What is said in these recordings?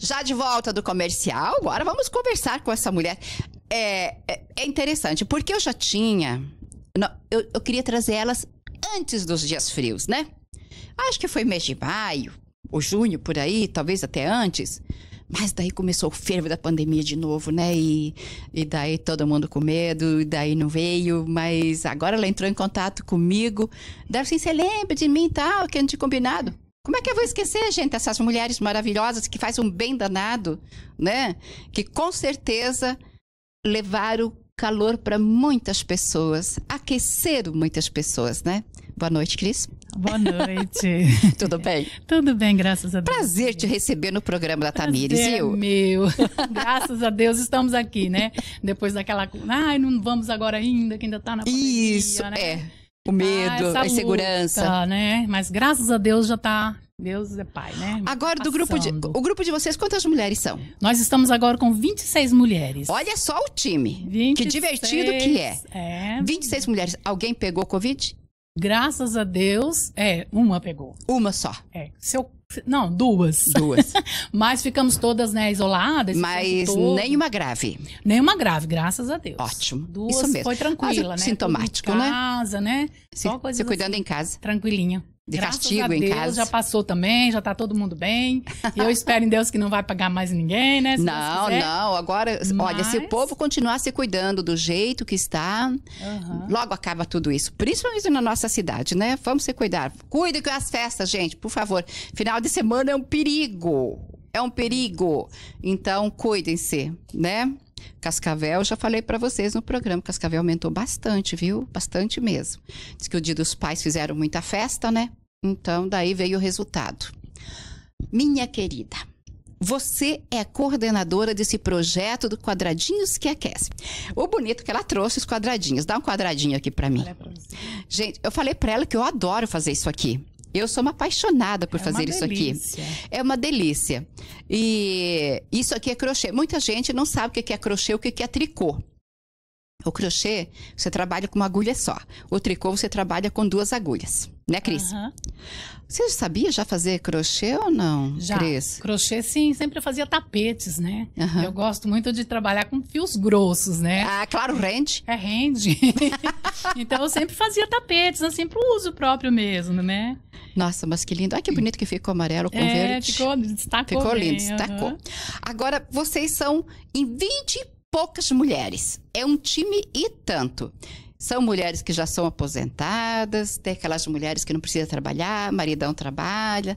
Já de volta do comercial, agora vamos conversar com essa mulher. É, é, é interessante, porque eu já tinha. eu, eu queria trazer elas antes dos dias frios, né? Acho que foi mês de maio, ou junho por aí, talvez até antes. Mas daí começou o fervo da pandemia de novo, né? E, e daí todo mundo com medo, e daí não veio. Mas agora ela entrou em contato comigo. Deve assim, você lembra de mim e tal, que a gente combinado? Como é que eu vou esquecer, gente, essas mulheres maravilhosas que fazem um bem danado, né? Que com certeza levaram calor para muitas pessoas, aqueceram muitas pessoas, né? Boa noite, Cris. Boa noite. Tudo bem? Tudo bem, graças a Deus. Prazer te receber no programa da Tamires, viu? É meu. graças a Deus estamos aqui, né? Depois daquela, ai, não vamos agora ainda, que ainda tá na pandemia, Isso, né? é. O medo, ah, a insegurança. Luta, né? Mas graças a Deus já tá Deus é pai, né? Agora, Passando. do grupo de, o grupo de vocês, quantas mulheres são? Nós estamos agora com 26 mulheres. Olha só o time. 26, que divertido que é. é. 26 mulheres. Alguém pegou Covid? Graças a Deus, é, uma pegou. Uma só. É. Seu não, duas. Duas. Mas ficamos todas, né, isoladas. Mas nenhuma grave. Nenhuma grave, graças a Deus. Ótimo. Duas Isso mesmo. foi tranquila, né? Sintomático, né? Em casa, né? né? Só coisas Você cuidando assim, em casa. Tranquilinha de Graças castigo a Deus, em casa. Já passou também, já tá todo mundo bem. E eu espero em Deus que não vai pagar mais ninguém, né? Se não, não. Agora, Mas... olha, se o povo continuar se cuidando do jeito que está, uhum. logo acaba tudo isso. Principalmente na nossa cidade, né? Vamos se cuidar. Cuidem com as festas, gente, por favor. Final de semana é um perigo. É um perigo. Então, cuidem-se, né? Cascavel, já falei para vocês no programa, Cascavel aumentou bastante, viu? Bastante mesmo. Diz que o Dia dos Pais fizeram muita festa, né? Então, daí veio o resultado. Minha querida, você é coordenadora desse projeto do Quadradinhos que Aquece. O bonito que ela trouxe os quadradinhos. Dá um quadradinho aqui para mim. Gente, eu falei para ela que eu adoro fazer isso aqui. Eu sou uma apaixonada por é fazer isso aqui. É uma delícia. E isso aqui é crochê. Muita gente não sabe o que é crochê, o que é tricô. O crochê, você trabalha com uma agulha só. O tricô, você trabalha com duas agulhas. Né, Cris? Uhum. Você sabia já fazer crochê ou não, já. Cris? Crochê, sim. Sempre fazia tapetes, né? Uhum. Eu gosto muito de trabalhar com fios grossos, né? Ah, claro, rende. É, rende. então, eu sempre fazia tapetes, assim, pro uso próprio mesmo, né? Nossa, mas que lindo. Olha que bonito que ficou amarelo com é, verde. Ficou, destacou Ficou lindo, destacou. Uhum. Agora, vocês são em 20 poucas mulheres. É um time e tanto. São mulheres que já são aposentadas, tem aquelas mulheres que não precisam trabalhar, maridão trabalha,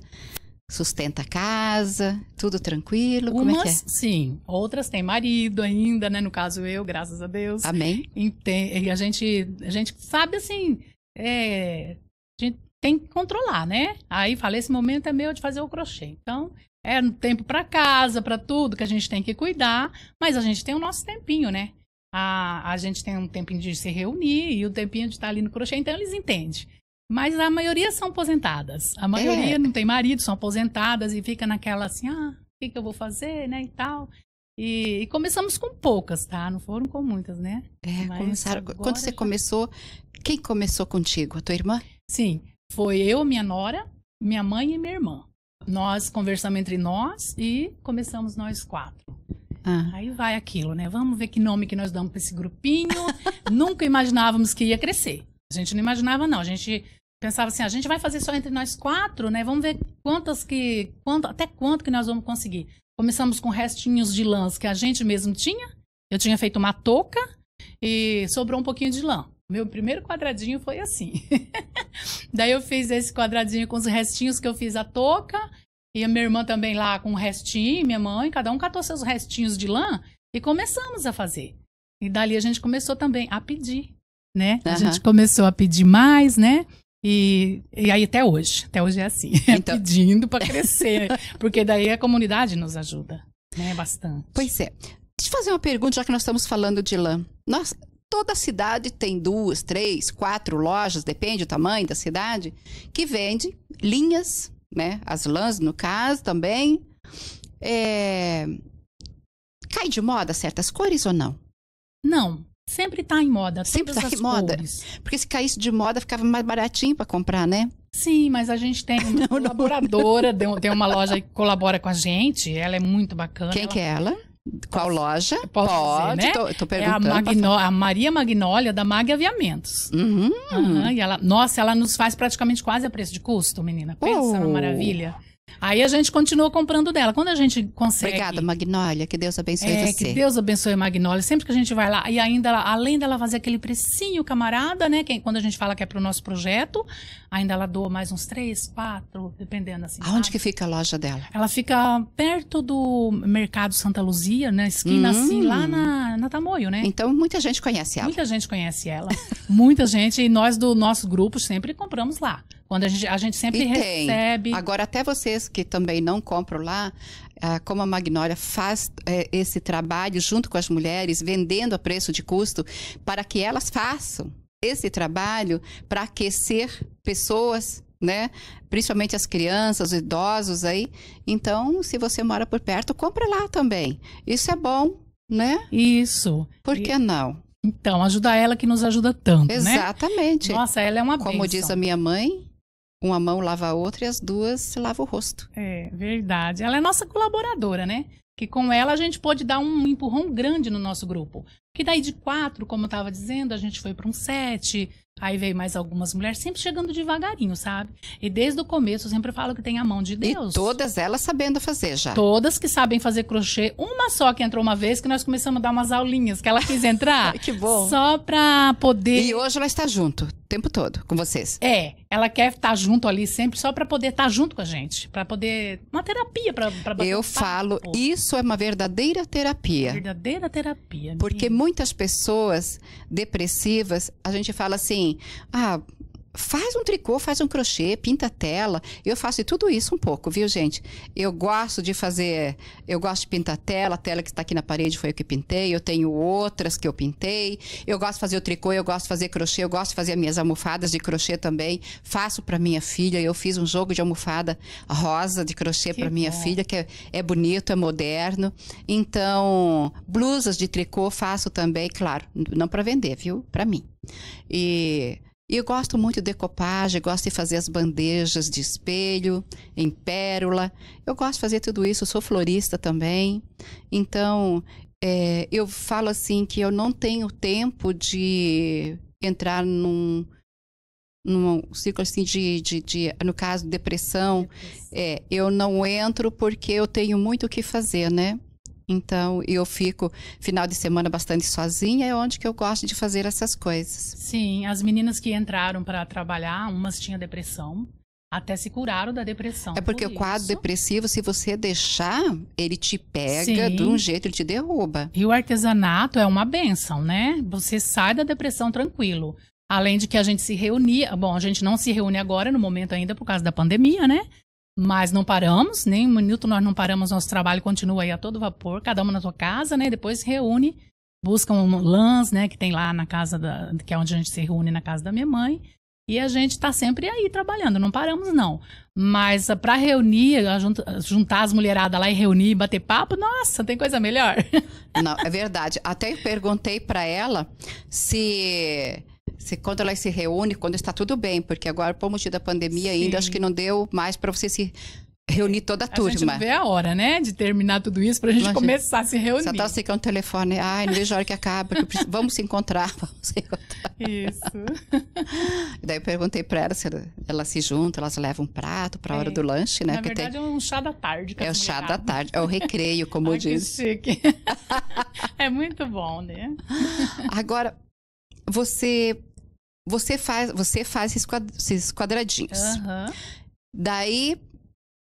sustenta a casa, tudo tranquilo. Umas, Como é que é? sim. Outras têm marido ainda, né? No caso eu, graças a Deus. Amém. E, tem, e a, gente, a gente sabe assim. É, a gente tem que controlar, né? Aí falei, esse momento é meu de fazer o crochê. Então, é tempo para casa, para tudo que a gente tem que cuidar, mas a gente tem o nosso tempinho, né? A, a gente tem um tempinho de se reunir e o tempinho de estar tá ali no crochê, então eles entendem. Mas a maioria são aposentadas. A maioria é. não tem marido, são aposentadas e fica naquela assim, ah, o que, que eu vou fazer, né, e tal. E, e, começamos com poucas, tá? Não foram com muitas, né? É, Mas começaram. Quando você já... começou, quem começou contigo? A tua irmã? Sim, foi eu, minha nora, minha mãe e minha irmã nós conversamos entre nós e começamos nós quatro. Ah. Aí vai aquilo, né? Vamos ver que nome que nós damos para esse grupinho. Nunca imaginávamos que ia crescer. A gente não imaginava, não. A gente pensava assim, ah, a gente vai fazer só entre nós quatro, né? Vamos ver quantas que. Quanto, até quanto que nós vamos conseguir. Começamos com restinhos de lãs que a gente mesmo tinha. Eu tinha feito uma touca e sobrou um pouquinho de lã. Meu primeiro quadradinho foi assim. Daí eu fiz esse quadradinho com os restinhos que eu fiz a toca E a minha irmã também lá com um restinho, minha mãe, cada um catou seus restinhos de lã e começamos a fazer. E dali a gente começou também a pedir, né? Uhum. A gente começou a pedir mais, né? E, e aí até hoje, até hoje é assim, é então... é pedindo para crescer, porque daí a comunidade nos ajuda, né? Bastante. Pois é. Deixa eu fazer uma pergunta, já que nós estamos falando de lã. Nós, toda cidade tem duas, três, quatro lojas, depende do tamanho da cidade, que vende linhas, né? As lãs, no caso, também. É... Cai de moda certas cores ou não? Não. Sempre está em moda. Sempre está em moda. Porque se caísse de moda, ficava mais baratinho para comprar, né? Sim, mas a gente tem uma não, colaboradora, não. tem uma loja que colabora com a gente. Ela é muito bacana. Quem ela... que é ela? Qual loja? Posso Pode, dizer, né? tô, tô perguntando. É a, a Maria Magnólia da Mag Aviamentos. Uhum. Uhum, e ela, nossa, ela nos faz praticamente quase a preço de custo, menina. Pensa na uh. maravilha. Aí a gente continua comprando dela. Quando a gente consegue. Obrigada, Magnólia. Que Deus abençoe é, você. Que Deus abençoe a Magnólia. Sempre que a gente vai lá, e ainda, ela, além dela fazer aquele precinho camarada, né? Que, quando a gente fala que é pro nosso projeto, ainda ela doa mais uns três, quatro, dependendo assim. Aonde que fica a loja dela? Ela fica perto do Mercado Santa Luzia, na né, esquina hum. assim, lá hum. na, na Tamoio, né? Então muita gente conhece ela. Muita gente conhece ela. muita gente. E nós do nosso grupo sempre compramos lá. Quando a gente, a gente sempre e recebe. Tem. Agora, até vocês que também não compram lá, ah, como a Magnólia faz eh, esse trabalho junto com as mulheres, vendendo a preço de custo, para que elas façam esse trabalho para aquecer pessoas, né? Principalmente as crianças, os idosos aí. Então, se você mora por perto, compra lá também. Isso é bom, né? Isso. Por que e... não? Então, ajudar ela que nos ajuda tanto, Exatamente. né? Exatamente. Nossa, ela é uma Como bênção. diz a minha mãe, uma mão lava a outra e as duas lavam o rosto. É, verdade. Ela é nossa colaboradora, né? Que com ela a gente pode dar um empurrão grande no nosso grupo. E daí de quatro, como eu tava dizendo, a gente foi para um sete, aí veio mais algumas mulheres, sempre chegando devagarinho, sabe? E desde o começo eu sempre falo que tem a mão de Deus. E todas elas sabendo fazer já. Todas que sabem fazer crochê. Uma só que entrou uma vez, que nós começamos a dar umas aulinhas, que ela quis entrar. que bom. Só pra poder. E hoje ela está junto, o tempo todo, com vocês. É, ela quer estar tá junto ali sempre, só pra poder estar tá junto com a gente. pra poder. Uma terapia pra, pra Eu falo, isso é uma verdadeira terapia. Verdadeira terapia. Porque muitas pessoas depressivas, a gente fala assim: ah, faz um tricô, faz um crochê, pinta tela. Eu faço tudo isso um pouco, viu, gente? Eu gosto de fazer, eu gosto de pintar tela, a tela que está aqui na parede foi o que pintei, eu tenho outras que eu pintei. Eu gosto de fazer o tricô, eu gosto de fazer crochê, eu gosto de fazer minhas almofadas de crochê também. Faço para minha filha, eu fiz um jogo de almofada rosa de crochê para minha filha, que é, é bonito, é moderno. Então, blusas de tricô faço também, claro, não para vender, viu? Para mim. E e eu gosto muito de decopagem, gosto de fazer as bandejas de espelho, em pérola. Eu gosto de fazer tudo isso, eu sou florista também. Então, é, eu falo assim que eu não tenho tempo de entrar num, num ciclo assim de, de, de no caso depressão, depressão. É, eu não entro porque eu tenho muito o que fazer né então, eu fico final de semana bastante sozinha, é onde que eu gosto de fazer essas coisas. Sim, as meninas que entraram para trabalhar, umas tinham depressão, até se curaram da depressão. É porque por o quadro depressivo, se você deixar, ele te pega Sim. de um jeito, ele te derruba. E o artesanato é uma benção, né? Você sai da depressão tranquilo. Além de que a gente se reunia, bom, a gente não se reúne agora no momento ainda por causa da pandemia, né? Mas não paramos, nem um minuto nós não paramos, nosso trabalho continua aí a todo vapor, cada uma na sua casa, né? Depois reúne, busca um LANS, né? Que tem lá na casa, da, que é onde a gente se reúne na casa da minha mãe. E a gente está sempre aí trabalhando, não paramos não. Mas ah, para reunir, juntar as mulheradas lá e reunir, bater papo, nossa, tem coisa melhor. Não, é verdade. Até perguntei para ela se se, quando ela se reúne quando está tudo bem, porque agora, por motivo da pandemia, Sim. ainda acho que não deu mais para você se reunir toda a, a turma. A gente vê a hora, né, de terminar tudo isso para a gente Imagina. começar a se reunir. Só tá assim que é um telefone, ai, não vejo a hora que acaba, que preciso... vamos se encontrar, vamos se encontrar. Isso. daí eu perguntei para ela se elas se juntam, elas levam um prato para a hora do lanche, né? Na verdade tem... é um chá da tarde. É o chá da tarde, é o recreio, como ai, diz. Que chique. é muito bom, né? Agora, você você faz você faz esses quadradinhos. Uhum. Daí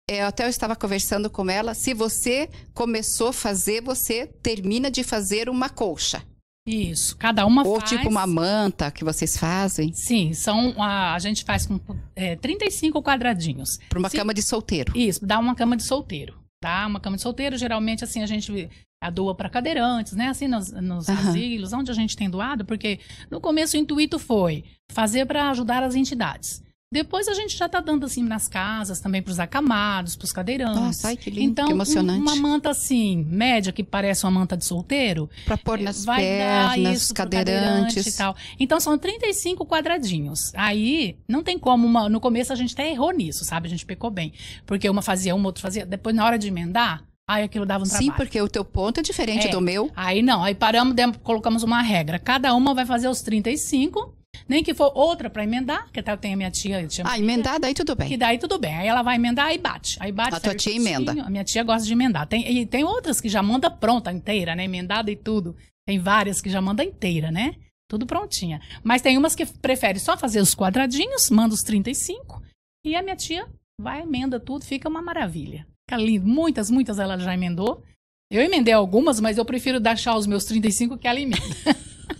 é, eu até eu estava conversando com ela. Se você começou a fazer, você termina de fazer uma colcha. Isso, cada uma Ou tipo faz. Ou tipo uma manta que vocês fazem. Sim, são a, a gente faz com é, 35 quadradinhos. Para uma cama de solteiro. Isso, dá uma cama de solteiro. Tá? Uma cama de solteiro, geralmente assim a gente a doa para cadeirantes, né? Assim, nos, nos uhum. asilos, onde a gente tem doado, porque no começo o intuito foi fazer para ajudar as entidades. Depois a gente já está dando assim nas casas também para os acamados, para os cadeirantes. Nossa, ai, que lindo, então, que emocionante. Então, um, uma manta assim, média, que parece uma manta de solteiro. Para pôr eh, nas vai pernas, nos cadeirantes. Cadeirante e tal. Então, são 35 quadradinhos. Aí, não tem como, uma, no começo a gente até errou nisso, sabe? A gente pecou bem. Porque uma fazia uma, outra fazia. Depois, na hora de emendar, Aí aquilo dava um trabalho. Sim, porque o teu ponto é diferente é. do meu. Aí não, aí paramos, demos, colocamos uma regra. Cada uma vai fazer os 35, nem que for outra para emendar, que até eu tenho a minha tia. Eu tinha ah, emendar, daí tudo bem. Que daí tudo bem. Aí ela vai emendar aí bate. Aí bate. A tua tia emenda. A minha tia gosta de emendar. Tem, e tem outras que já manda pronta inteira, né? Emendada e tudo. Tem várias que já manda inteira, né? Tudo prontinha. Mas tem umas que prefere só fazer os quadradinhos, manda os 35, e a minha tia vai, emenda tudo, fica uma maravilha fica lindo. Muitas, muitas ela já emendou. Eu emendei algumas, mas eu prefiro deixar os meus 35 que ela emenda.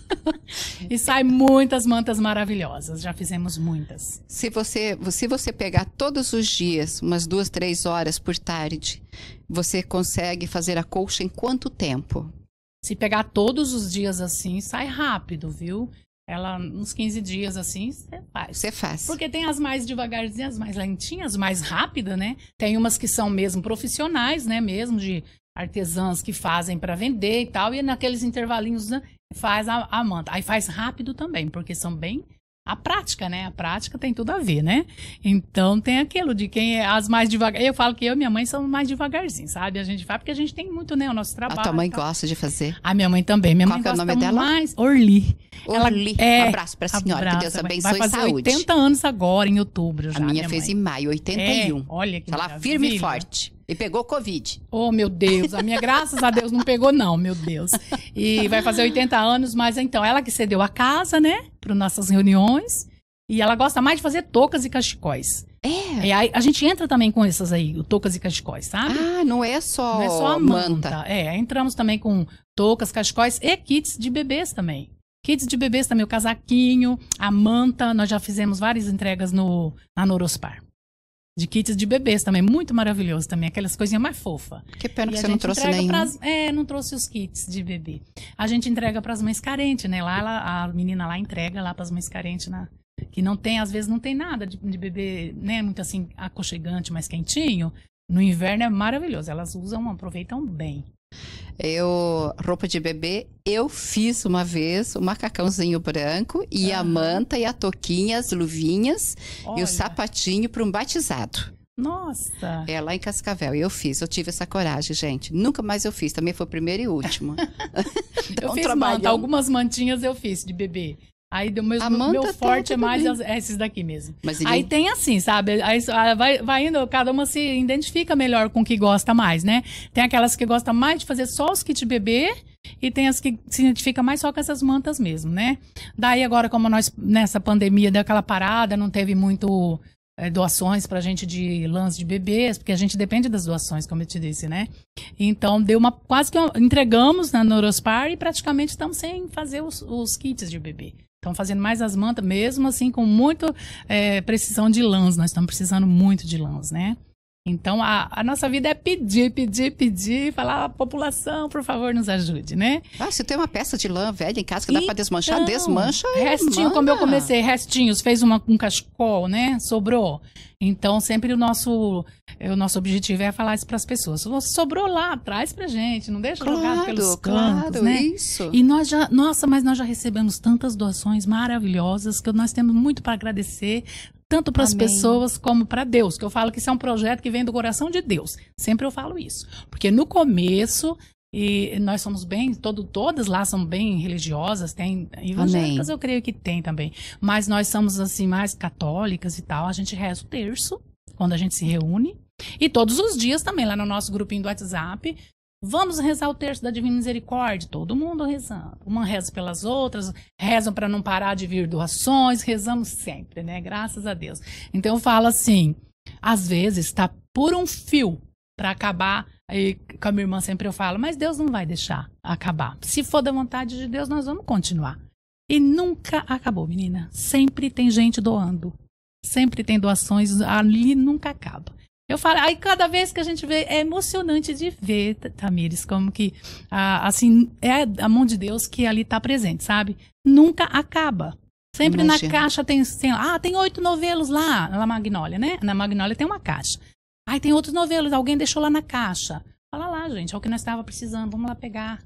e sai muitas mantas maravilhosas. Já fizemos muitas. Se você, se você pegar todos os dias, umas duas, três horas por tarde, você consegue fazer a colcha em quanto tempo? Se pegar todos os dias assim, sai rápido, viu? Ela, uns 15 dias assim, você faz. Você faz. Porque tem as mais devagarzinhas, mais lentinhas, mais rápidas, né? Tem umas que são mesmo profissionais, né? Mesmo de artesãs que fazem para vender e tal. E naqueles intervalinhos né, faz a, a manta. Aí faz rápido também, porque são bem a prática, né? A prática tem tudo a ver, né? Então tem aquilo de quem é as mais devagar. Eu falo que eu e minha mãe somos mais devagarzinho, sabe? A gente vai porque a gente tem muito, né? O nosso trabalho. A tua mãe tá... gosta de fazer? A minha mãe também. Minha Qual mãe é o nome dela? Mais Orli. Orli. Ela, é, um abraço pra senhora. Abraço, que Deus abençoe vai fazer saúde. 80 anos agora, em outubro. Já, a minha, minha fez mãe. em maio, 81. É, olha que Ela tá firme e forte. E pegou Covid. Oh, meu Deus. A minha, graças a Deus, não pegou, não, meu Deus. E vai fazer 80 anos, mas então, ela que cedeu a casa, né? para nossas reuniões. E ela gosta mais de fazer toucas e cachecóis. É. aí, a, gente entra também com essas aí, o toucas e cachecóis, sabe? Ah, não é só, não é só a manta. manta. É, entramos também com toucas, cachecóis e kits de bebês também. Kits de bebês também, o casaquinho, a manta. Nós já fizemos várias entregas no, na Norospar de kits de bebês também, muito maravilhoso também, aquelas coisinhas mais fofas. Que pena e que você não trouxe nenhum. Pras, é, não trouxe os kits de bebê. A gente entrega para as mães carentes, né? Lá ela, a menina lá entrega lá para as mães carentes que não tem, às vezes não tem nada de, de bebê, né, muito assim aconchegante, mais quentinho. No inverno é maravilhoso, elas usam, aproveitam bem. Eu, roupa de bebê, eu fiz uma vez o um macacãozinho branco e ah. a manta e a toquinha, as luvinhas Olha. e o sapatinho para um batizado. Nossa! É, lá em Cascavel. Eu fiz, eu tive essa coragem, gente. Nunca mais eu fiz, também foi o primeiro e último. eu um fiz manta, algumas mantinhas eu fiz de bebê. Aí meu, meu forte é mais as, esses daqui mesmo. Aí tem assim, sabe? Aí ah, vai, vai indo, cada uma se identifica melhor com o que gosta mais, né? Tem aquelas que gostam mais de fazer só os kits bebê e tem as que se identificam mais só com essas mantas mesmo, né? Daí agora, como nós, nessa pandemia, deu aquela parada, não teve muito é, doações pra gente de lãs de bebês, porque a gente depende das doações, como eu te disse, né? Então, deu uma. Quase que entregamos na Neurospar e praticamente estamos sem fazer os, os kits de bebê. Estão fazendo mais as mantas, mesmo assim, com muita é, eh, precisão de lãs. Nós estamos precisando muito de lãs, né? Então a, a, nossa vida é pedir, pedir, pedir, falar a ah, população, por favor, nos ajude, né? Ah, se tem uma peça de lã velha em casa que então, dá para desmanchar, desmancha. Restinho, manda. como eu comecei, restinhos, fez uma, um cachecol, né? Sobrou. Então sempre o nosso eh, o nosso objetivo é falar isso para as pessoas. Sobrou lá, traz para gente, não deixa claro, jogado pelos cantos, claro, né? Isso. E nós já, nossa, mas nós já recebemos tantas doações maravilhosas que nós temos muito para agradecer tanto para as pessoas como para Deus, que eu falo que isso é um projeto que vem do coração de Deus. Sempre eu falo isso, porque no começo e nós somos bem, todo, todas lá são bem religiosas, tem evangélicas, eu creio que tem também. Mas nós somos assim mais católicas e tal. A gente reza o terço quando a gente se reúne. E todos os dias também, lá no nosso grupinho do WhatsApp, Vamos rezar o terço da Divina Misericórdia? Todo mundo rezando. Uma reza pelas outras, rezam para não parar de vir doações, rezamos sempre, né? Graças a Deus. Então eu falo assim: às vezes está por um fio para acabar. Aí, com a minha irmã sempre eu falo, mas Deus não vai deixar acabar. Se for da vontade de Deus, nós vamos continuar. E nunca acabou, menina. Sempre tem gente doando. Sempre tem doações, ali nunca acaba. Eu falo, aí cada vez que a gente vê, é emocionante de ver, Tamires, como que, ah, assim, é a mão de Deus que ali está presente, sabe? Nunca acaba. Sempre Imagina. na caixa tem, tem, ah, tem oito novelos lá, na Magnólia, né? Na Magnólia tem uma caixa. Aí tem outros novelos, alguém deixou lá na caixa. Fala lá, gente, é o que nós estava precisando, vamos lá pegar.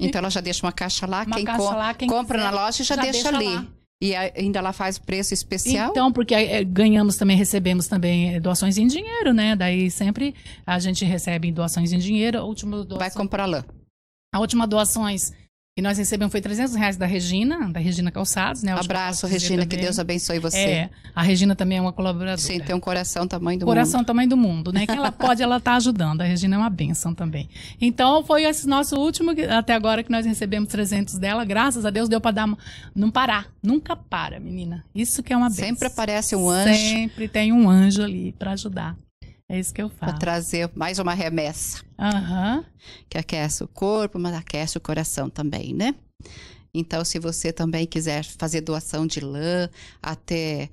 Então ela já deixa uma caixa lá, uma quem, caixa com, lá quem compra quiser, na loja já, já deixa, deixa ali. Lá. E ainda ela faz preço especial? Então, porque eh, ganhamos também, recebemos também eh, doações em dinheiro, né? Daí sempre a gente recebe doações em dinheiro. A última doação... Vai comprar lã. A última doações e nós recebemos, foi 300 reais da Regina, da Regina Calçados, né? Abraço, Regina, que Deus abençoe você. É, a Regina também é uma colaboradora. Sim, tem um coração tamanho do coração, mundo. Coração tamanho do mundo, né? Que ela pode, ela tá ajudando. A Regina é uma bênção também. Então, foi esse nosso último, até agora, que nós recebemos 300 dela. Graças a Deus, deu para dar, não parar. Nunca para, menina. Isso que é uma bênção. Sempre aparece um anjo. Sempre tem um anjo ali para ajudar. É isso que eu falo. Para trazer mais uma remessa. Uhum. Que aquece o corpo, mas aquece o coração também, né? Então, se você também quiser fazer doação de lã, até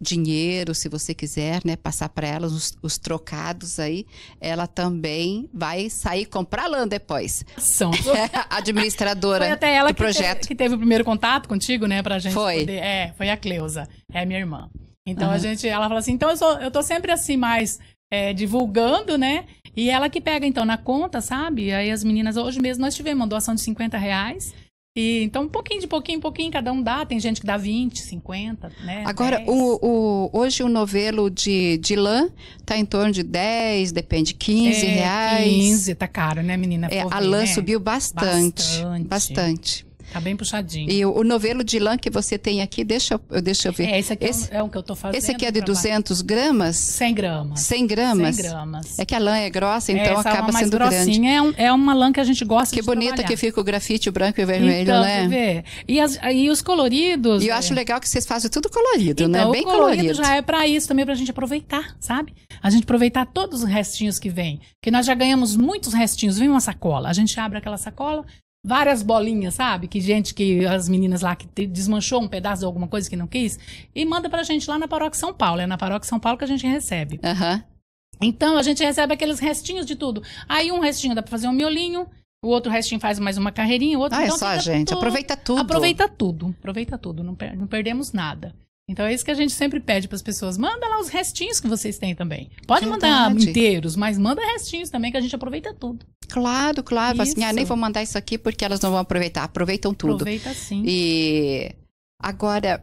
dinheiro, se você quiser, né, passar para elas os, os, trocados aí, ela também vai sair comprar lã depois. São é, administradora foi até ela do que projeto. Teve, que teve o primeiro contato contigo, né, pra gente foi. Poder, é, foi a Cleusa, é minha irmã. Então uhum. a gente, ela fala assim, então eu, sou, eu tô sempre assim mais é, divulgando, né? E ela que pega, então, na conta, sabe? Aí as meninas, hoje mesmo nós tivemos uma doação de 50 reais. E, então, um pouquinho de pouquinho, pouquinho, cada um dá. Tem gente que dá 20, 50, né? Agora, o, o, hoje o novelo de, de lã tá em torno de 10, depende, 15 é, reais. 15, tá caro, né, menina? É, Pô, a lã né? subiu bastante, bastante. Bastante. Tá bem puxadinho. E o, o novelo de lã que você tem aqui, deixa, deixa eu ver. É, esse aqui esse, é, um, é, um, que eu tô fazendo. Esse aqui é de 200 gramas? 100 gramas. 100 gramas? 100 gramas. É que a lã é grossa, então é, essa acaba é sendo grande. É, um, é uma lã que a gente gosta que de bonita trabalhar. que fica o grafite o branco e o vermelho, então, né? Vê. E, as, e os coloridos... E eu acho é. legal que vocês fazem tudo colorido, né? então, né? Bem colorido. colorido já é para isso também, pra gente aproveitar, sabe? A gente aproveitar todos os restinhos que vem. Porque nós já ganhamos muitos restinhos. Vem uma sacola. A gente abre aquela sacola, várias bolinhas, sabe? Que gente que as meninas lá que desmanchou um pedaço de alguma coisa que não quis e manda pra gente lá na Paróquia São Paulo. É na Paróquia São Paulo que a gente recebe. Uhum. Então a gente recebe aqueles restinhos de tudo. Aí um restinho dá para fazer um miolinho, o outro restinho faz mais uma carreirinha, o outro. Ah, é então, é só, gente. Tudo, aproveita tudo. Aproveita tudo. Aproveita tudo. Não, per não perdemos nada. Então é isso que a gente sempre pede para as pessoas. Manda lá os restinhos que vocês têm também. Pode mandar inteiros, mas manda restinhos também que a gente aproveita tudo. Claro, claro. Isso. Assim, ah, nem vou mandar isso aqui porque elas não vão aproveitar. Aproveitam tudo. Aproveita sim. E agora,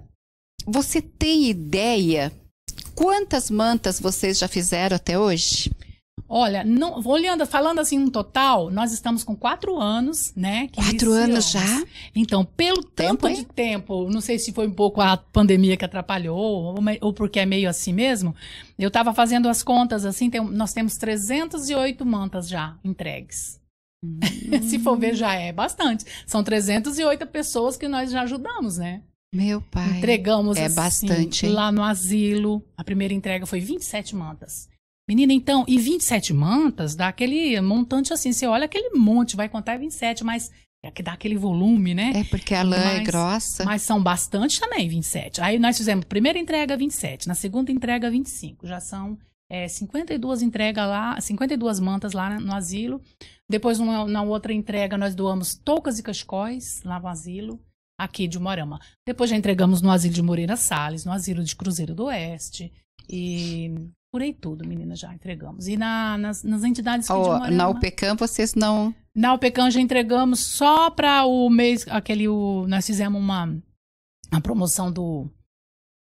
você tem ideia quantas mantas vocês já fizeram até hoje? Olha, não, olhando, falando assim no um total, nós estamos com quatro anos, né? Quatro anos já? Então, pelo tempo, tanto de tempo, não sei se foi um pouco a pandemia que atrapalhou, ou, ou porque é meio assim mesmo, eu estava fazendo as contas assim, tem, nós temos 308 mantas já entregues. Hum. se for ver, já é bastante. São 308 pessoas que nós já ajudamos, né? Meu pai. Entregamos é assim, bastante, lá no asilo. A primeira entrega foi 27 mantas. Menina, então, e 27 mantas dá aquele montante assim. Você olha aquele monte, vai contar 27, é mas é que dá aquele volume, né? É, porque a lã é mas, é grossa. Mas são bastante também, 27. Aí nós fizemos primeira entrega 27, na segunda entrega 25. Já são é, 52 entregas lá, 52 mantas lá no asilo. Depois, na outra entrega, nós doamos toucas e cascóis lá no asilo, aqui de Morama. Depois já entregamos no asilo de Moreira Salles, no asilo de Cruzeiro do Oeste. E por tudo, menina, já entregamos. E na, nas, nas, entidades que oh, a Na UPCAM vocês não... Na UPCAM já entregamos só para o mês... Aquele... O, nós fizemos uma, uma promoção do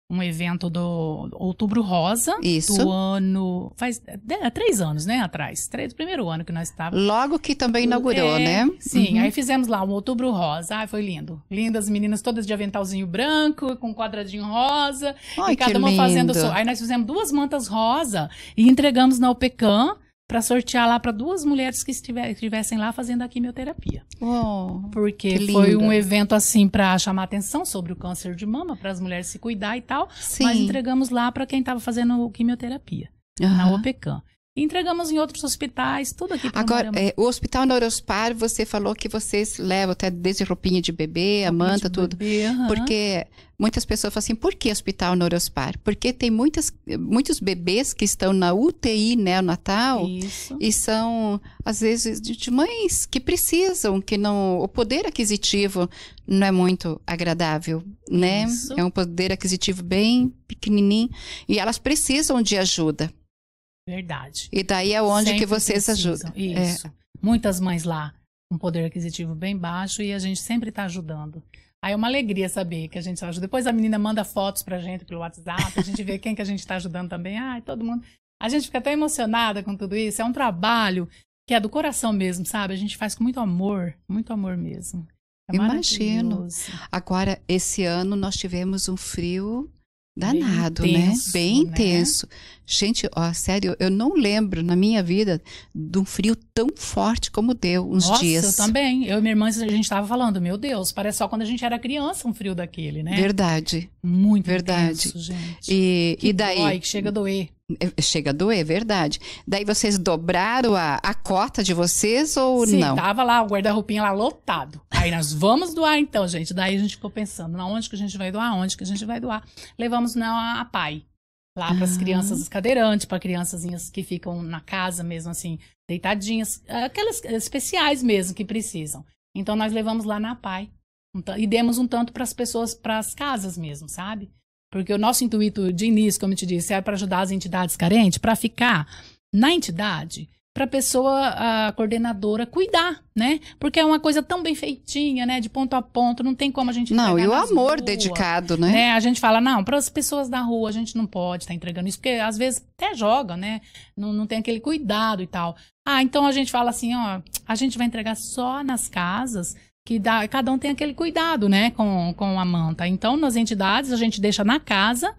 um evento do Outubro Rosa. Isso. Do ano. Faz é, é, três anos, né? Atrás. Três, primeiro ano que nós estávamos. Logo que também inaugurou, é, né? Sim. Uhum. Aí fizemos lá um Outubro Rosa. Ai, foi lindo. Lindas meninas todas de aventalzinho branco, com quadradinho rosa. Ai, e cada uma lindo. fazendo. Aí nós fizemos duas mantas rosa e entregamos na OPECAM para sortear lá para duas mulheres que, estivessem lá fazendo a quimioterapia. Oh, Porque foi um evento assim para chamar atenção sobre o câncer de mama, para as mulheres se cuidar e tal, Sim. mas entregamos lá para quem estava fazendo quimioterapia uhum. na OPECAM. E entregamos em outros hospitais, tudo aqui. Agora, é, o Hospital Neurospar, você falou que vocês levam até desde roupinha de bebê, a manta, tudo. Bebê, Porque muitas pessoas falam assim, por que Hospital Neurospar? Porque tem muitas, muitos bebês que estão na UTI neonatal Isso. e são, às vezes, de mães que precisam, que não... O poder aquisitivo não é muito agradável, né? Isso. É um poder aquisitivo bem pequenininho e elas precisam de ajuda verdade. E daí é onde sempre que vocês ajudam. É. Isso. É. Muitas mães lá com um poder aquisitivo bem baixo e a gente sempre está ajudando. Aí é uma alegria saber que a gente ajuda. Depois a menina manda fotos pra gente pelo WhatsApp, a gente vê quem que a gente está ajudando também. Ai, todo mundo. A gente fica tão emocionada com tudo isso. É um trabalho que é do coração mesmo, sabe? A gente faz com muito amor, muito amor mesmo. É Imagino. Agora, esse ano nós tivemos um frio Danado, né? Bem né? intenso, né? Bem intenso. Né? Gente, ó, sério, eu não lembro na minha vida de um frio tão forte como deu uns Nossa, dias. Nossa, eu também. Eu e minha irmã, a gente estava falando, meu Deus, parece só quando a gente era criança um frio daquele, né? Verdade. Muito Verdade. Intenso, gente. E, que e daí? Dói, que chega a doer. É, chega a doer, é verdade. Daí vocês dobraram a, a cota de vocês ou Sim, não? tava lá o guarda-roupinha lá lotado. Aí nós vamos doar então, gente. Daí a gente ficou pensando, na onde que a gente vai doar? Onde que a gente vai doar? Levamos na a pai. Lá para as ah. crianças cadeirantes, para criançazinhas que ficam na casa mesmo assim, deitadinhas, aquelas eh, especiais mesmo que precisam. Então nós levamos lá na pai. Um e demos um tanto para as pessoas, para as casas mesmo, sabe? Porque o nosso intuito de início, como eu te disse, é para ajudar as entidades carentes, para ficar na entidade, para a pessoa, a coordenadora, cuidar, né? Porque é uma coisa tão bem feitinha, né? De ponto a ponto, não tem como a gente. Não, e o amor rua, dedicado, né? né? A gente fala, não, para as pessoas da rua a gente não pode estar tá entregando isso, porque às vezes até joga, né? Não, não tem aquele cuidado e tal. Ah, então a gente fala assim, ó, a gente vai entregar só nas casas que dá, cada um tem aquele cuidado, né, com, com a manta. Então, nas entidades, a gente deixa na casa,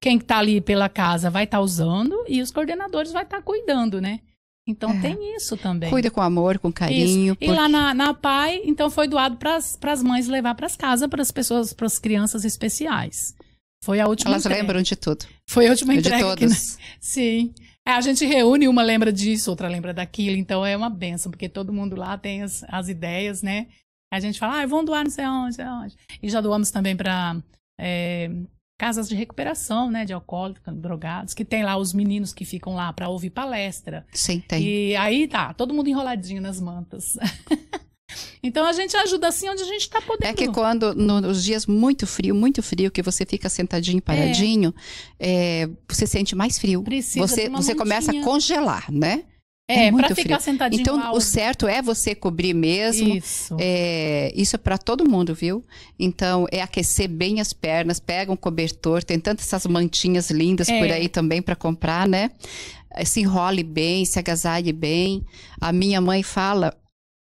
quem está ali pela casa vai estar tá usando e os coordenadores vai estar tá cuidando, né? Então é. tem isso também. Cuida com amor, com carinho. Porque... E lá na, na PAI, então foi doado para as mães levar para as casas, para as pessoas, para as crianças especiais. Foi a última Elas entrega. lembram de tudo. Foi a última entrega. De né? todos. Né? Sim. É, a gente reúne, uma lembra disso, outra lembra daquilo. Então é uma benção, porque todo mundo lá tem as, as ideias, né? A gente fala, ah, vão doar não sei onde, não sei onde. E já doamos também para é, casas de recuperação, né, de alcoólicos, drogados, que tem lá os meninos que ficam lá para ouvir palestra. Sim, tem. E aí tá, todo mundo enroladinho nas mantas. Então a gente ajuda assim onde a gente está podendo. É que quando no, nos dias muito frio, muito frio, que você fica sentadinho, paradinho, é. É, você sente mais frio. Precisa você você começa a congelar, né? É, é para ficar sentadinho. Então, o certo é você cobrir mesmo. Isso. É, isso é para todo mundo, viu? Então, é aquecer bem as pernas, pega um cobertor, tem tantas essas mantinhas lindas é. por aí também para comprar, né? É, se enrole bem, se agasalhe bem. A minha mãe fala,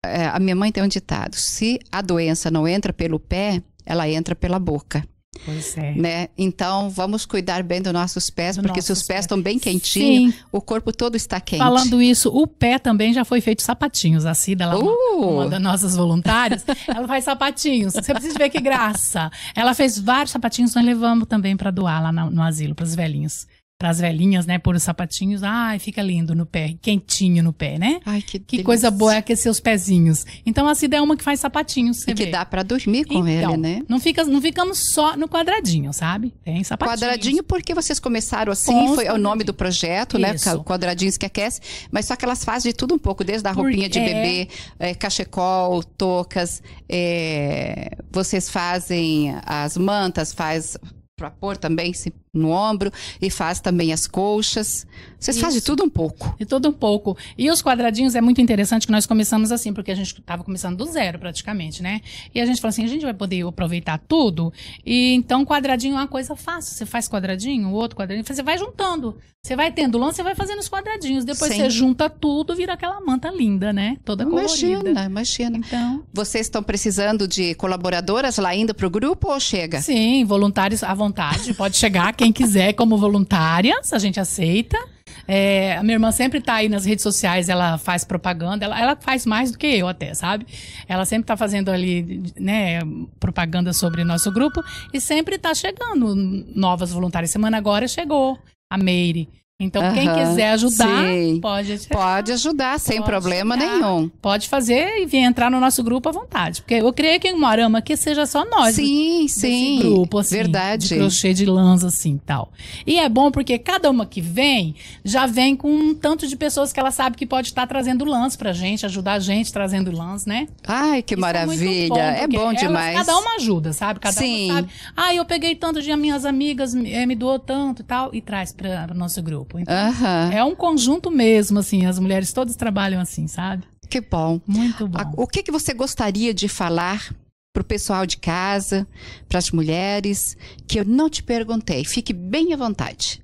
é, a minha mãe tem um ditado: se a doença não entra pelo pé, ela entra pela boca. Pois é. Né? Então, vamos cuidar bem dos nossos pés, do porque se os pés, pés estão bem quentinhos, o corpo todo está quente. Falando isso, o pé também já foi feito sapatinhos. A Cida, ela, é uh! uma, uma das nossas voluntárias, ela faz sapatinhos. Você precisa ver que graça. Ela fez vários sapatinhos, nós levamos também para doar lá no, no asilo, para os velhinhos as velhinhas, né? Pôr os sapatinhos. Ai, fica lindo no pé, quentinho no pé, né? Ai, que, que coisa boa é aquecer os pezinhos. Então, a Cida é uma que faz sapatinhos. Você e que dá para dormir com então, ele, né? Não, fica, não ficamos só no quadradinho, sabe? Tem sapatinhos. Quadradinho porque vocês começaram assim, com foi o nome do projeto, né? Isso. né? Quadradinhos que aquece. Mas só que elas fazem de tudo um pouco, desde a roupinha porque de bebê, é... É, cachecol, toucas. É, vocês fazem as mantas, faz para pôr também, se no ombro e faz também as colchas. Vocês Isso. fazem de tudo um pouco. De tudo um pouco. E os quadradinhos é muito interessante que nós começamos assim, porque a gente estava começando do zero praticamente, né? E a gente falou assim, a gente vai poder aproveitar tudo. E então quadradinho é uma coisa fácil. Você faz quadradinho, outro quadradinho, você vai juntando. Você vai tendo lã, você vai fazendo os quadradinhos. Depois Sim. você junta tudo, vira aquela manta linda, né? Toda imagina, colorida. Imagina, Então, vocês estão precisando de colaboradoras lá ainda para o grupo ou chega? Sim, voluntários à vontade. Pode chegar quem quem quiser como voluntárias, a gente aceita. É, a minha irmã sempre tá aí nas redes sociais, ela faz propaganda, ela, ela faz mais do que eu até, sabe? Ela sempre tá fazendo ali, né, propaganda sobre nosso grupo e sempre tá chegando novas voluntárias. Semana agora chegou a Meire. Então, uhum, quem quiser ajudar, sim. pode ajudar. Pode ajudar, sem pode problema ajudar. nenhum. Pode fazer e vir entrar no nosso grupo à vontade. Porque eu creio que em Moarama aqui seja só nós. Sim, do, sim. grupo, assim. Verdade. De crochê de lãs, assim, tal. E é bom porque cada uma que vem, já vem com um tanto de pessoas que ela sabe que pode estar trazendo lãs pra gente, ajudar a gente trazendo lãs, né? Ai, que Isso é maravilha. É bom, é bom demais. Elas, cada uma ajuda, sabe? Cada sim. uma sabe. Ah, eu peguei tanto de minhas amigas, me, eh, me doou tanto e tal, e traz para o nosso grupo. Então, É um conjunto mesmo, assim, as mulheres todas trabalham assim, sabe? Que bom. Muito bom. O que, que você gostaria de falar para o pessoal de casa, para as mulheres, que eu não te perguntei? Fique bem à vontade.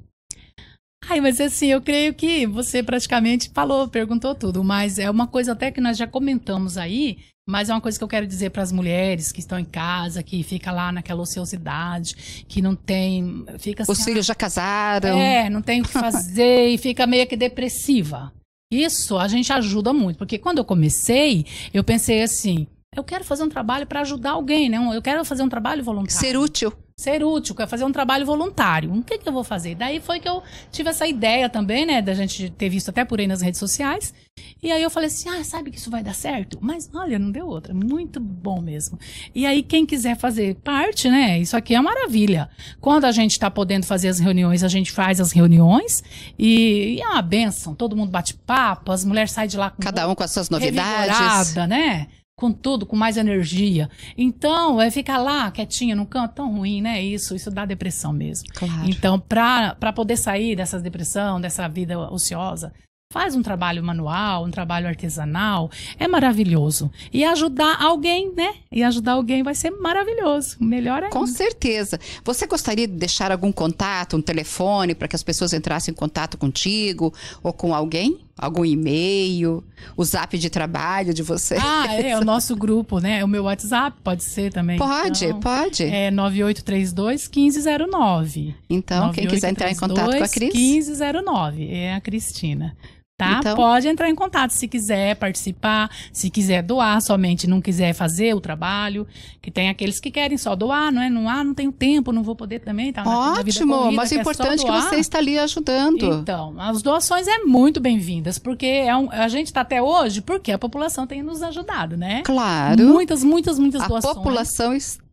Ai, mas assim, eu creio que você praticamente falou, perguntou tudo, mas é uma coisa até que nós já comentamos aí, mas é uma coisa que eu quero dizer para as mulheres que estão em casa, que fica lá naquela ociosidade, que não tem, fica assim, Os ah, filhos já casaram. É, não tem o que fazer e fica meio que depressiva. Isso a gente ajuda muito, porque quando eu comecei, eu pensei assim, eu quero fazer um trabalho para ajudar alguém, né? Eu quero fazer um trabalho voluntário. Ser útil. Ser útil, quero fazer um trabalho voluntário. O que, que eu vou fazer? Daí foi que eu tive essa ideia também, né? Da gente ter visto até por aí nas redes sociais. E aí eu falei assim: ah, sabe que isso vai dar certo? Mas olha, não deu outra. Muito bom mesmo. E aí, quem quiser fazer parte, né? Isso aqui é maravilha. Quando a gente está podendo fazer as reuniões, a gente faz as reuniões. E, e é uma benção. Todo mundo bate papo, as mulheres saem de lá com. Cada um com as suas novidades. Né? com tudo, com mais energia. Então, é ficar lá quietinha no canto, tão ruim, né? Isso, isso dá depressão mesmo. Claro. Então, para poder sair dessa depressão, dessa vida ociosa, faz um trabalho manual, um trabalho artesanal, é maravilhoso. E ajudar alguém, né? E ajudar alguém vai ser maravilhoso, melhor ainda. É com certeza. Você gostaria de deixar algum contato, um telefone para que as pessoas entrassem em contato contigo ou com alguém? algum e-mail, o zap de trabalho de vocês? Ah, é, é o nosso grupo, né? É o meu WhatsApp pode ser também. Pode, então, pode. É 9832 1509. Então, quem quiser entrar em contato com a Cris? 1509, é a Cristina tá? Então... Pode entrar em contato se quiser participar, se quiser doar, somente não quiser fazer o trabalho, que tem aqueles que querem só doar, não é? Não ah, não tenho tempo, não vou poder também, tá? É Ótimo, corrida, mas o é importante é que você está ali ajudando. Então, as doações é muito bem-vindas, porque é um, a gente está até hoje porque a população tem nos ajudado, né? Claro. Muitas, muitas, muitas a doações. A população está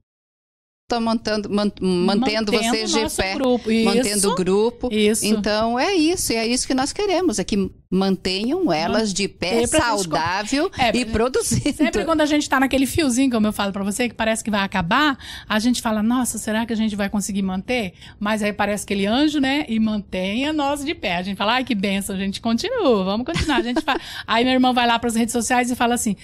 está mantendo, mantendo, mantendo vocês de pé, grupo. mantendo o grupo. Isso. Então é isso, e é isso que nós queremos, é que mantenham elas de pé, saudável é, e é, produzindo. Sempre quando a gente está naquele fiozinho, como eu falo para você, que parece que vai acabar, a gente fala, nossa, será que a gente vai conseguir manter? Mas aí parece aquele anjo, né? E mantenha nós de pé. A gente fala, ai, que benção, a gente continua, vamos continuar. A gente fala... aí meu irmão vai lá para as redes sociais e fala assim,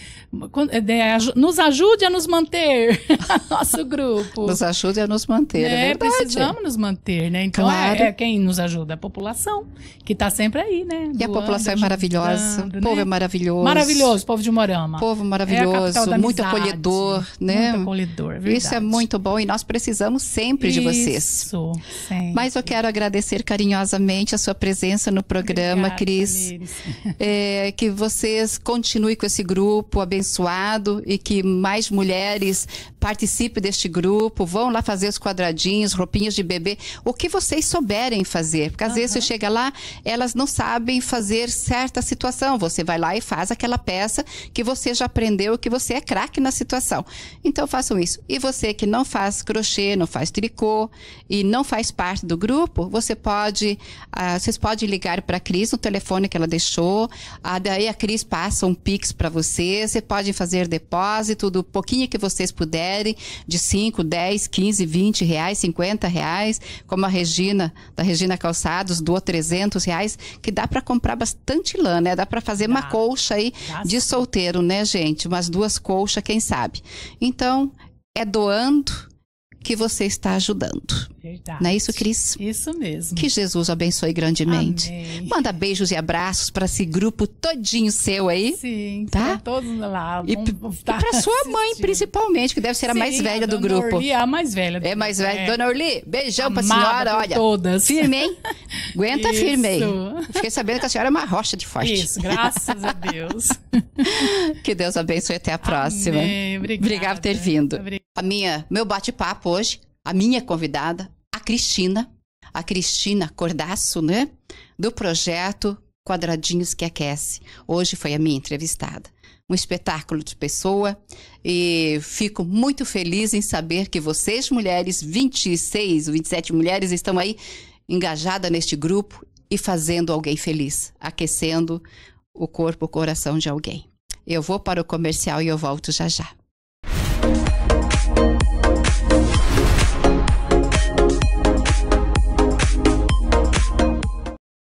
eh, nos ajude a nos manter, nosso grupo. Nos ajude a nos manter, é, é verdade. Precisamos nos manter, né? Então, é, claro. é, é, quem nos ajuda? É a população, que está sempre aí, né? E a população população é maravilhosa, o povo né? é maravilhoso. Maravilhoso, povo de Morama. Povo é maravilhoso, é muito amizade, acolhedor, né? Muito acolhedor, verdade. É Isso é muito bom e nós precisamos sempre de vocês. Isso, sempre. Mas eu quero agradecer carinhosamente a sua presença no programa, Obrigada, Cris. É, que vocês continuem com esse grupo abençoado e que mais mulheres participem deste grupo, vão lá fazer os quadradinhos, roupinhas de bebê, o que vocês souberem fazer. Porque às uhum. vezes você chega lá, elas não sabem fazer certa situação. Você vai lá e faz aquela peça que você já aprendeu, que você é craque na situação. Então façam isso. E você que não faz crochê, não faz tricô e não faz parte do grupo, você pode, uh, vocês podem ligar para a Cris no telefone que ela deixou. Uh, daí a Cris passa um pix para você. Você pode fazer depósito do pouquinho que vocês puderem, de 5, 10, 15, 20 reais, 50 reais, como a Regina, da Regina Calçados, doou 300 reais, que dá para comprar bastante bastante lã, né? Dá para fazer Dá. uma colcha aí de solteiro, né, gente? Umas duas colchas, quem sabe. Então, é doando que você está ajudando. Verdade. Não é isso, Cris? Isso mesmo. Que Jesus abençoe grandemente. Amém. Manda beijos e abraços para esse grupo todinho seu aí. Sim, tá? todos lá. E, e para sua mãe, principalmente, que deve ser a mais velha a do grupo. é a mais velha. Do é mais velha. É. Dona Orli, beijão para senhora, olha. todas. Firme, hein? Aguenta isso. firme aí. Fiquei sabendo que a senhora é uma rocha de forte. Isso, graças a Deus. que Deus abençoe até a próxima. Amém. Obrigada. Obrigada por ter vindo. Obrigada. A minha, meu bate-papo hoje a minha convidada, a Cristina, a Cristina Cordaço, né? Do projeto Quadradinhos que Aquece. Hoje foi a minha entrevistada. Um espetáculo de pessoa e fico muito feliz em saber que vocês, mulheres, 26, 27 mulheres, estão aí engajadas neste grupo e fazendo alguém feliz, aquecendo o corpo, o coração de alguém. Eu vou para o comercial e eu volto já já.